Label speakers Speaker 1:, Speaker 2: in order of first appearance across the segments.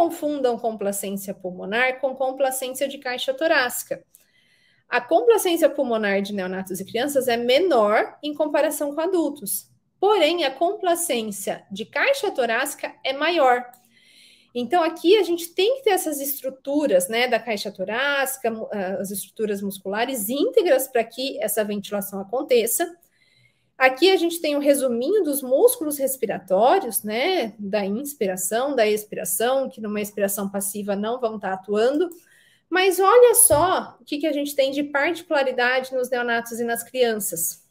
Speaker 1: confundam complacência pulmonar com complacência de caixa torácica. A complacência pulmonar de neonatos e crianças é menor em comparação com adultos. Porém, a complacência de caixa torácica é maior. Então, aqui a gente tem que ter essas estruturas, né, da caixa torácica, ah, as estruturas musculares íntegras para que essa ventilação aconteça. Aqui a gente tem um resuminho dos músculos respiratórios, né? Da inspiração, da expiração, que numa expiração passiva não vão estar tá atuando. Mas olha só o que, que a gente tem de particularidade nos neonatos e nas crianças.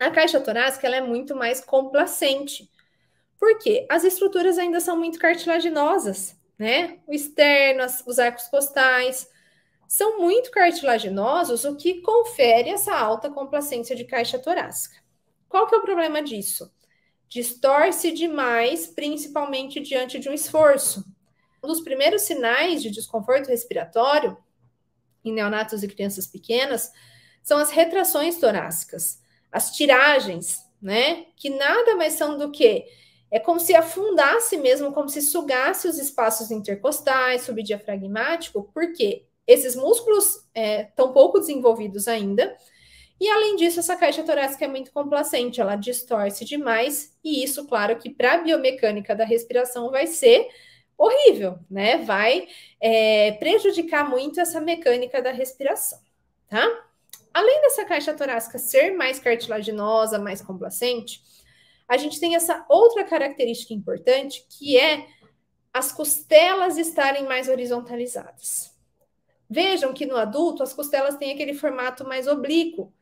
Speaker 1: A caixa torácica ela é muito mais complacente, porque as estruturas ainda são muito cartilaginosas, né? O externo, os arcos costais, são muito cartilaginosos, o que confere essa alta complacência de caixa torácica. Qual que é o problema disso? Distorce demais, principalmente diante de um esforço. Um dos primeiros sinais de desconforto respiratório em neonatos e crianças pequenas são as retrações torácicas, as tiragens, né? Que nada mais são do que é como se afundasse mesmo, como se sugasse os espaços intercostais, subdiafragmático, porque esses músculos estão é, pouco desenvolvidos ainda, e além disso, essa caixa torácica é muito complacente, ela distorce demais, e isso, claro, que para a biomecânica da respiração vai ser horrível, né? Vai é, prejudicar muito essa mecânica da respiração, tá? Além dessa caixa torácica ser mais cartilaginosa, mais complacente, a gente tem essa outra característica importante que é as costelas estarem mais horizontalizadas. Vejam que no adulto as costelas têm aquele formato mais oblíquo,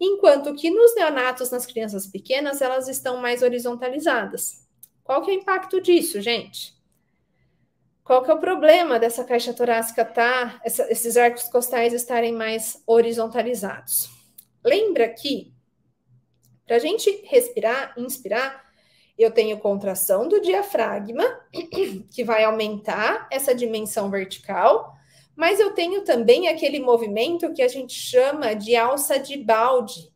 Speaker 1: Enquanto que nos neonatos, nas crianças pequenas, elas estão mais horizontalizadas. Qual que é o impacto disso, gente? Qual que é o problema dessa caixa torácica tá, essa, esses arcos costais estarem mais horizontalizados? Lembra que para a gente respirar, inspirar, eu tenho contração do diafragma, que vai aumentar essa dimensão vertical, mas eu tenho também aquele movimento que a gente chama de alça de balde,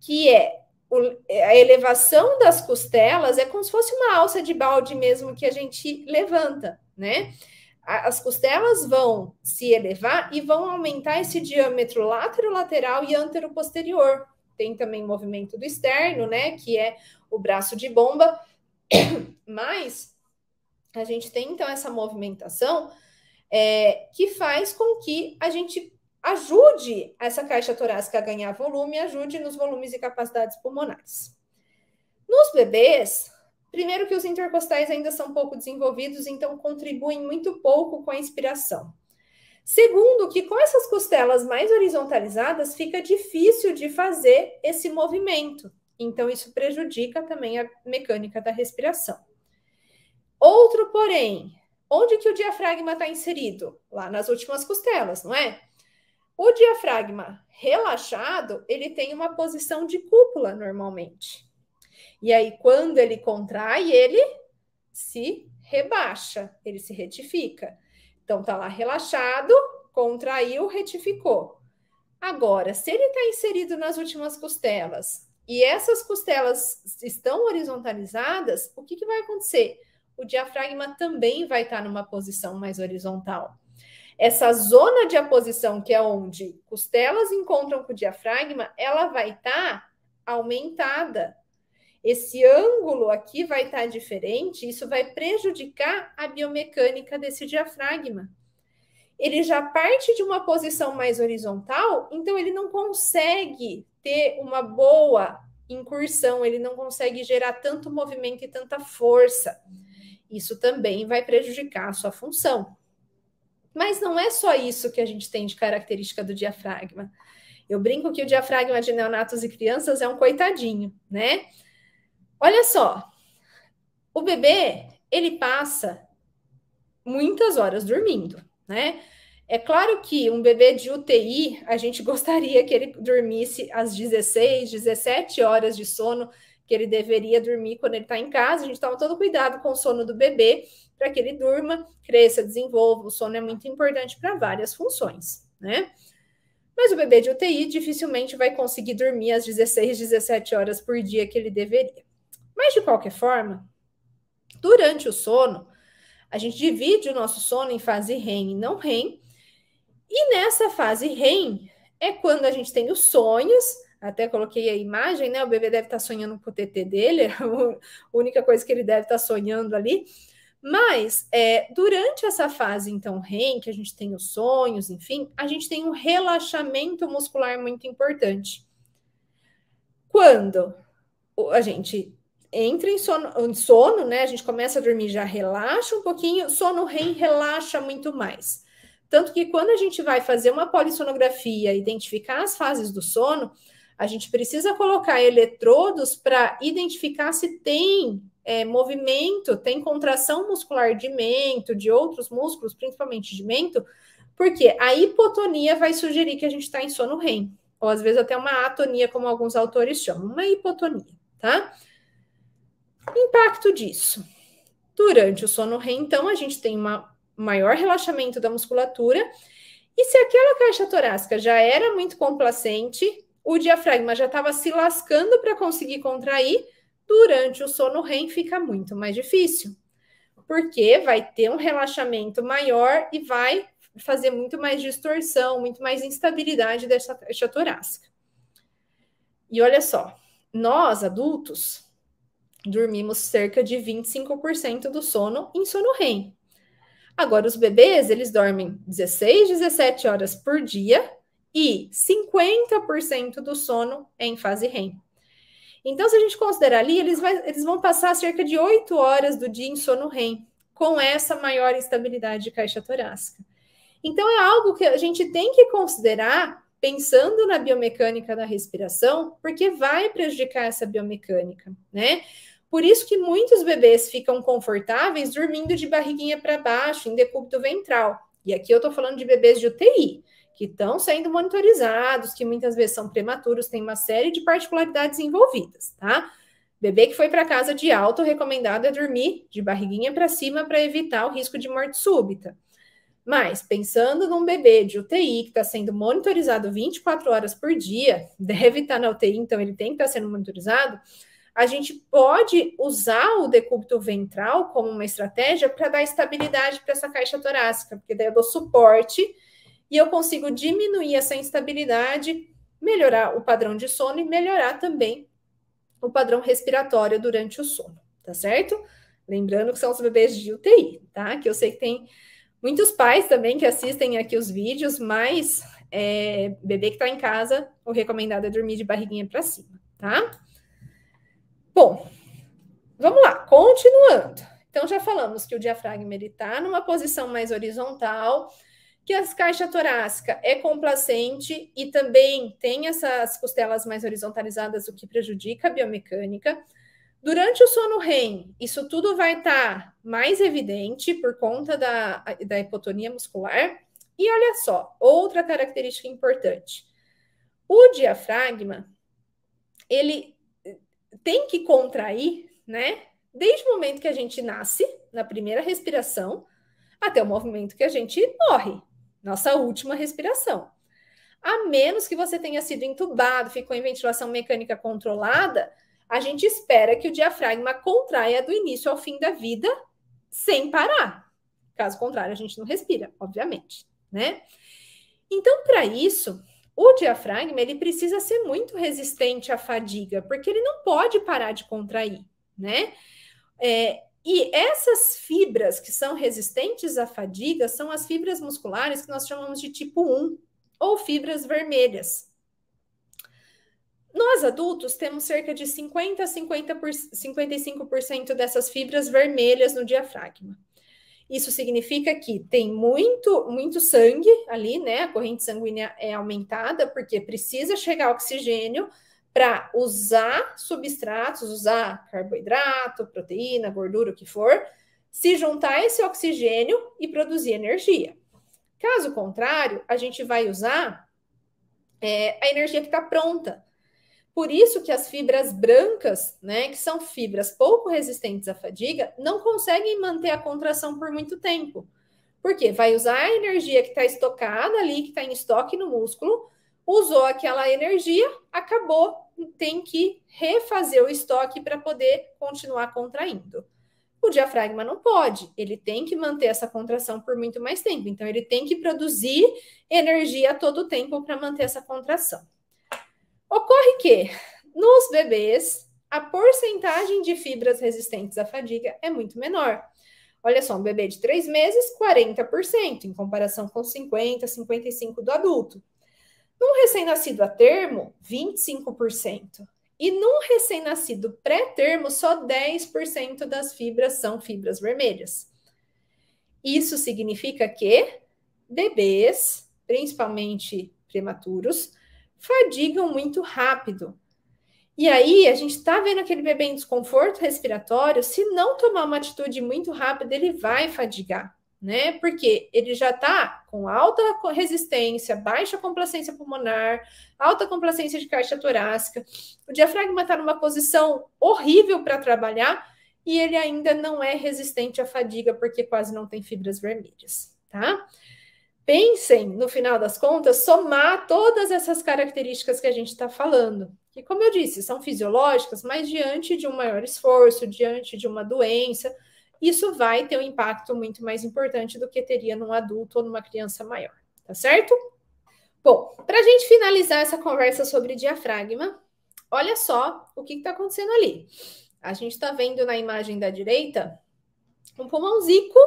Speaker 1: que é, é a elevação das costelas é como se fosse uma alça de balde mesmo que a gente levanta, né? As costelas vão se elevar e vão aumentar esse diâmetro látero-lateral e antero-posterior. Tem também movimento do externo, né? Que é o braço de bomba. Mas a gente tem então essa movimentação é, que faz com que a gente ajude essa caixa torácica a ganhar volume, ajude nos volumes e capacidades pulmonares. Nos bebês, primeiro que os intercostais ainda são pouco desenvolvidos, então contribuem muito pouco com a inspiração. Segundo, que com essas costelas mais horizontalizadas fica difícil de fazer esse movimento, então isso prejudica também a mecânica da respiração. Outro, porém, Onde que o diafragma está inserido? Lá nas últimas costelas, não é? O diafragma relaxado, ele tem uma posição de cúpula normalmente. E aí, quando ele contrai, ele se rebaixa, ele se retifica. Então, tá lá relaxado, contraiu, retificou. Agora, se ele está inserido nas últimas costelas e essas costelas estão horizontalizadas, o que, que vai acontecer? o diafragma também vai estar numa posição mais horizontal. Essa zona de aposição, que é onde costelas encontram com o diafragma, ela vai estar aumentada. Esse ângulo aqui vai estar diferente, isso vai prejudicar a biomecânica desse diafragma. Ele já parte de uma posição mais horizontal, então ele não consegue ter uma boa incursão, ele não consegue gerar tanto movimento e tanta força. Isso também vai prejudicar a sua função. Mas não é só isso que a gente tem de característica do diafragma. Eu brinco que o diafragma de neonatos e crianças é um coitadinho, né? Olha só, o bebê ele passa muitas horas dormindo, né? É claro que um bebê de UTI, a gente gostaria que ele dormisse às 16, 17 horas de sono, que ele deveria dormir quando ele está em casa. A gente toma todo cuidado com o sono do bebê para que ele durma, cresça, desenvolva. O sono é muito importante para várias funções, né? Mas o bebê de UTI dificilmente vai conseguir dormir as 16, 17 horas por dia que ele deveria. Mas de qualquer forma, durante o sono, a gente divide o nosso sono em fase REM e não REM. E nessa fase REM é quando a gente tem os sonhos, até coloquei a imagem, né? O bebê deve estar tá sonhando com o TT dele, a única coisa que ele deve estar tá sonhando ali. Mas é, durante essa fase, então, REM, que a gente tem os sonhos, enfim, a gente tem um relaxamento muscular muito importante. Quando a gente entra em sono, em sono, né? A gente começa a dormir, já relaxa um pouquinho, sono REM relaxa muito mais. Tanto que quando a gente vai fazer uma polissonografia, identificar as fases do sono, a gente precisa colocar eletrodos para identificar se tem é, movimento, tem contração muscular de mento, de outros músculos, principalmente de mento, porque a hipotonia vai sugerir que a gente está em sono REM, ou às vezes até uma atonia, como alguns autores chamam, uma hipotonia, tá? Impacto disso. Durante o sono REM, então, a gente tem um maior relaxamento da musculatura, e se aquela caixa torácica já era muito complacente, o diafragma já estava se lascando para conseguir contrair, durante o sono REM fica muito mais difícil, porque vai ter um relaxamento maior e vai fazer muito mais distorção, muito mais instabilidade dessa caixa torácica. E olha só, nós adultos dormimos cerca de 25% do sono em sono REM. Agora os bebês, eles dormem 16, 17 horas por dia e 50% do sono em fase REM. Então, se a gente considerar ali, eles, vai, eles vão passar cerca de 8 horas do dia em sono REM, com essa maior estabilidade de caixa torácica. Então, é algo que a gente tem que considerar pensando na biomecânica da respiração, porque vai prejudicar essa biomecânica, né? Por isso que muitos bebês ficam confortáveis dormindo de barriguinha para baixo, em decúbito ventral. E aqui eu estou falando de bebês de UTI que estão sendo monitorizados, que muitas vezes são prematuros, tem uma série de particularidades envolvidas, tá? Bebê que foi para casa de alto, recomendado é dormir de barriguinha para cima para evitar o risco de morte súbita. Mas, pensando num bebê de UTI que está sendo monitorizado 24 horas por dia, deve estar tá na UTI, então ele tem que estar tá sendo monitorizado, a gente pode usar o decúbito ventral como uma estratégia para dar estabilidade para essa caixa torácica, porque daí eu dou suporte e eu consigo diminuir essa instabilidade, melhorar o padrão de sono e melhorar também o padrão respiratório durante o sono, tá certo? Lembrando que são os bebês de UTI, tá? Que eu sei que tem muitos pais também que assistem aqui os vídeos, mas é, bebê que tá em casa, o recomendado é dormir de barriguinha para cima, tá? Bom, vamos lá, continuando. Então já falamos que o diafragma está numa posição mais horizontal, que as caixa torácica é complacente e também tem essas costelas mais horizontalizadas, o que prejudica a biomecânica. Durante o sono REM, isso tudo vai estar tá mais evidente por conta da, da hipotonia muscular. E olha só, outra característica importante. O diafragma, ele tem que contrair, né? Desde o momento que a gente nasce, na primeira respiração, até o movimento que a gente morre nossa última respiração. A menos que você tenha sido entubado, ficou em ventilação mecânica controlada, a gente espera que o diafragma contraia do início ao fim da vida sem parar. Caso contrário, a gente não respira, obviamente, né? Então, para isso, o diafragma ele precisa ser muito resistente à fadiga, porque ele não pode parar de contrair, né? É, e essas fibras que são resistentes à fadiga são as fibras musculares que nós chamamos de tipo 1 ou fibras vermelhas. Nós adultos temos cerca de 50 a 50 por, 55% dessas fibras vermelhas no diafragma. Isso significa que tem muito, muito sangue ali, né? A corrente sanguínea é aumentada porque precisa chegar oxigênio para usar substratos, usar carboidrato, proteína, gordura, o que for, se juntar esse oxigênio e produzir energia. Caso contrário, a gente vai usar é, a energia que está pronta. Por isso que as fibras brancas, né, que são fibras pouco resistentes à fadiga, não conseguem manter a contração por muito tempo. Porque vai usar a energia que está estocada ali, que está em estoque no músculo, usou aquela energia, acabou, tem que refazer o estoque para poder continuar contraindo. O diafragma não pode, ele tem que manter essa contração por muito mais tempo. Então, ele tem que produzir energia a todo tempo para manter essa contração. Ocorre que nos bebês, a porcentagem de fibras resistentes à fadiga é muito menor. Olha só, um bebê de três meses, 40%, em comparação com 50%, 55% do adulto. Num recém-nascido a termo, 25%. E num recém-nascido pré-termo, só 10% das fibras são fibras vermelhas. Isso significa que bebês, principalmente prematuros, fadigam muito rápido. E aí, a gente está vendo aquele bebê em desconforto respiratório, se não tomar uma atitude muito rápida, ele vai fadigar né? Porque ele já está com alta resistência, baixa complacência pulmonar, alta complacência de caixa torácica, o diafragma está numa posição horrível para trabalhar e ele ainda não é resistente à fadiga porque quase não tem fibras vermelhas, tá? Pensem, no final das contas, somar todas essas características que a gente está falando, que, como eu disse, são fisiológicas, mas diante de um maior esforço, diante de uma doença, isso vai ter um impacto muito mais importante do que teria num adulto ou numa criança maior, tá certo? Bom, para a gente finalizar essa conversa sobre diafragma, olha só o que está acontecendo ali. A gente está vendo na imagem da direita um pulmão zico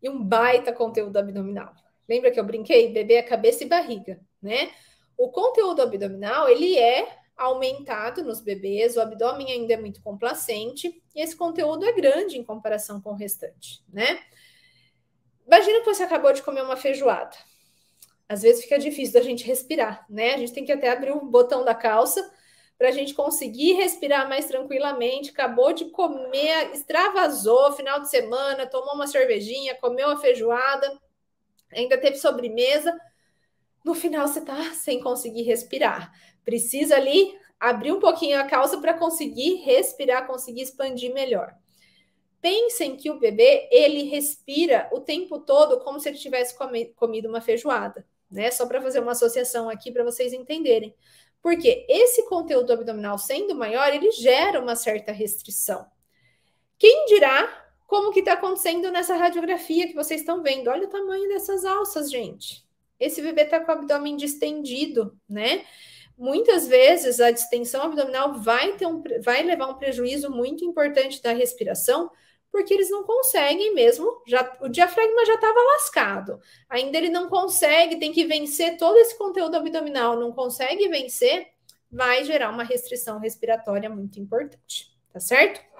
Speaker 1: e um baita conteúdo abdominal. Lembra que eu brinquei? Bebê é cabeça e barriga, né? O conteúdo abdominal, ele é aumentado nos bebês, o abdômen ainda é muito complacente e esse conteúdo é grande em comparação com o restante, né? Imagina que você acabou de comer uma feijoada. Às vezes fica difícil da gente respirar, né? A gente tem que até abrir o botão da calça para a gente conseguir respirar mais tranquilamente. Acabou de comer, extravasou final de semana, tomou uma cervejinha, comeu uma feijoada, ainda teve sobremesa. No final você tá sem conseguir respirar precisa ali abrir um pouquinho a calça para conseguir respirar, conseguir expandir melhor. Pensem que o bebê ele respira o tempo todo como se ele tivesse comido uma feijoada, né? Só para fazer uma associação aqui para vocês entenderem. Porque esse conteúdo abdominal sendo maior, ele gera uma certa restrição. Quem dirá como que está acontecendo nessa radiografia que vocês estão vendo? Olha o tamanho dessas alças, gente. Esse bebê está com o abdômen distendido, né? muitas vezes a distensão abdominal vai, ter um, vai levar um prejuízo muito importante da respiração, porque eles não conseguem mesmo, já, o diafragma já estava lascado, ainda ele não consegue, tem que vencer todo esse conteúdo abdominal, não consegue vencer, vai gerar uma restrição respiratória muito importante, tá certo?